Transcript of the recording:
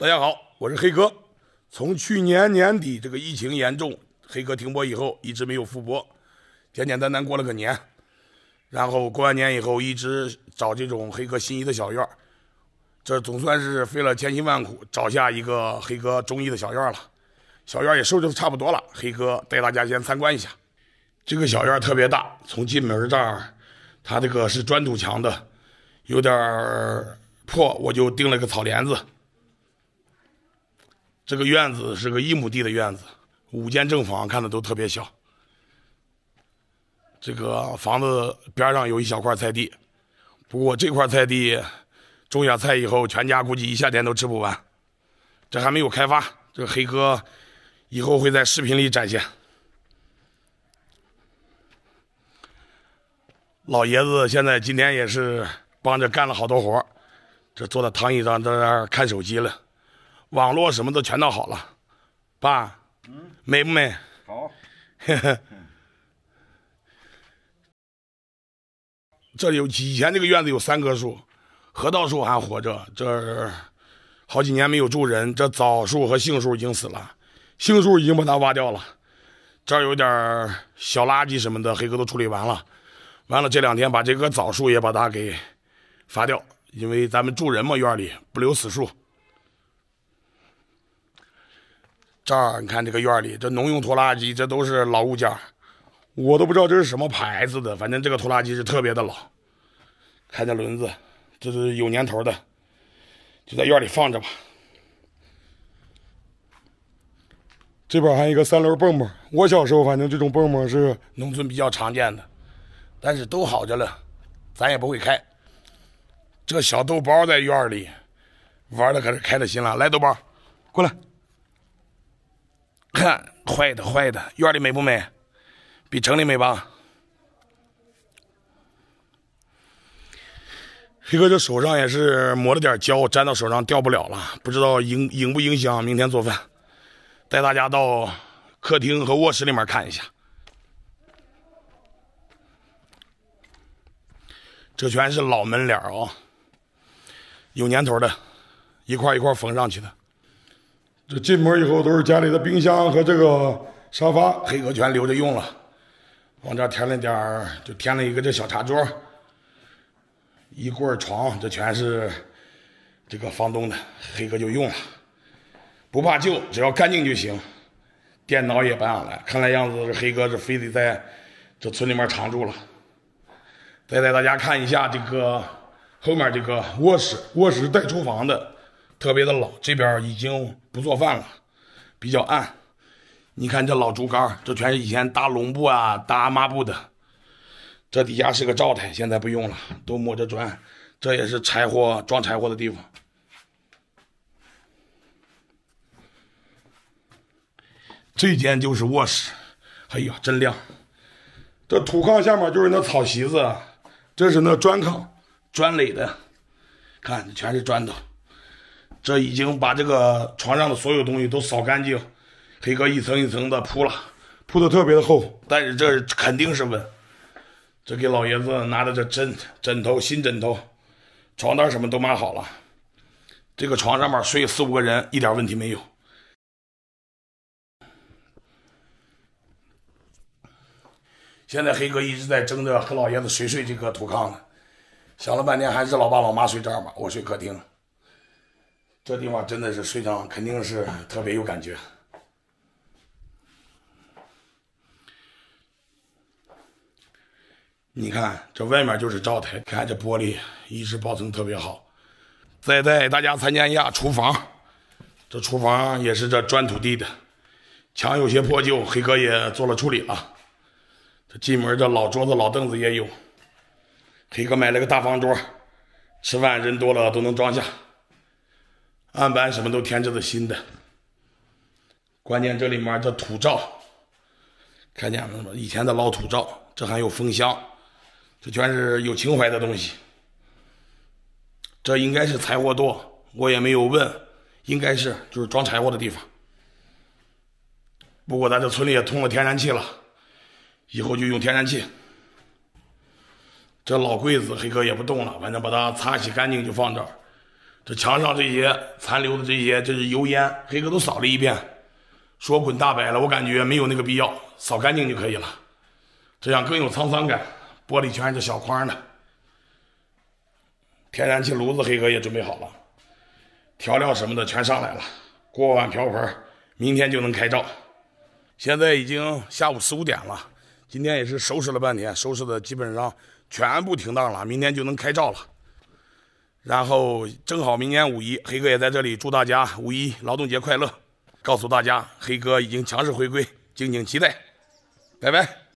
大家好，我是黑哥。从去年年底这个疫情严重，黑哥停播以后，一直没有复播，简简单单过了个年。然后过完年以后，一直找这种黑哥心仪的小院儿，这总算是费了千辛万苦找下一个黑哥中意的小院了。小院也收拾的差不多了，黑哥带大家先参观一下。这个小院特别大，从进门这儿，它这个是砖土墙的，有点破，我就钉了个草帘子。这个院子是个一亩地的院子，五间正房看的都特别小。这个房子边上有一小块菜地，不过这块菜地种下菜以后，全家估计一下天都吃不完。这还没有开发，这黑哥以后会在视频里展现。老爷子现在今天也是帮着干了好多活这坐在躺椅上在那看手机了。网络什么都全都好了，爸，嗯，美不美？好，这里有以前这个院子有三棵树，核桃树还活着，这好几年没有住人，这枣树和杏树已经死了，杏树已经把它挖掉了，这儿有点小垃圾什么的，黑哥都处理完了，完了这两天把这棵枣树也把它给伐掉，因为咱们住人嘛，院里不留死树。这儿你看这个院里，这农用拖拉机，这都是老物件我都不知道这是什么牌子的，反正这个拖拉机是特别的老。看这轮子，这是有年头的，就在院里放着吧。这边还有一个三轮蹦蹦，我小时候反正这种蹦蹦是农村比较常见的，但是都好着了，咱也不会开。这小豆包在院里玩的可是开的心了，来豆包，过来。看，坏的坏的，院里美不美？比城里美吧？黑哥这手上也是抹了点胶，粘到手上掉不了了，不知道影影不影响明天做饭。带大家到客厅和卧室里面看一下，这全是老门脸啊，有年头的，一块一块缝上去的。这进门以后都是家里的冰箱和这个沙发，黑哥全留着用了。往这添了点儿，就添了一个这小茶桌。衣柜、床，这全是这个房东的，黑哥就用了。不怕旧，只要干净就行。电脑也不上来，看来样子，这黑哥是非得在这村里面常住了。再带大家看一下这个后面这个卧室，卧室带厨房的。特别的老，这边已经不做饭了，比较暗。你看这老竹竿，这全是以前搭笼布啊、搭抹布的。这底下是个灶台，现在不用了，都抹着砖。这也是柴火装柴火的地方。这间就是卧室，哎呀，真亮！这土炕下面就是那草席子，这是那砖炕，砖垒的，看，全是砖头。这已经把这个床上的所有东西都扫干净，黑哥一层一层的铺了，铺的特别的厚，但是这肯定是稳。这给老爷子拿的这枕枕头新枕头，床单什么都码好了，这个床上面睡四五个人一点问题没有。现在黑哥一直在争着和老爷子谁睡这个土炕呢，想了半天还是老爸老妈睡这儿吧，我睡客厅。这地方真的是睡上肯定是特别有感觉。你看这外面就是灶台，看这玻璃，一直保存特别好。再带大家参观一下厨房，这厨房也是这砖土地的，墙有些破旧，黑哥也做了处理了。这进门这老桌子、老凳子也有，黑哥买了个大方桌，吃饭人多了都能装下。案板什么都添置的新的，关键这里面这土灶，看见了吗？以前的老土灶，这还有蜂箱，这全是有情怀的东西。这应该是柴火垛，我也没有问，应该是就是装柴火的地方。不过咱这村里也通了天然气了，以后就用天然气。这老柜子黑哥也不动了，反正把它擦洗干净就放这儿。这墙上这些残留的这些，这是油烟，黑哥都扫了一遍，说滚大白了。我感觉没有那个必要，扫干净就可以了，这样更有沧桑感。玻璃全是小框的，天然气炉子黑哥也准备好了，调料什么的全上来了，锅碗瓢盆，明天就能开照。现在已经下午四五点了，今天也是收拾了半天，收拾的基本上全部停当了，明天就能开照了。然后正好明年五一，黑哥也在这里祝大家五一劳动节快乐。告诉大家，黑哥已经强势回归，敬请期待。拜拜。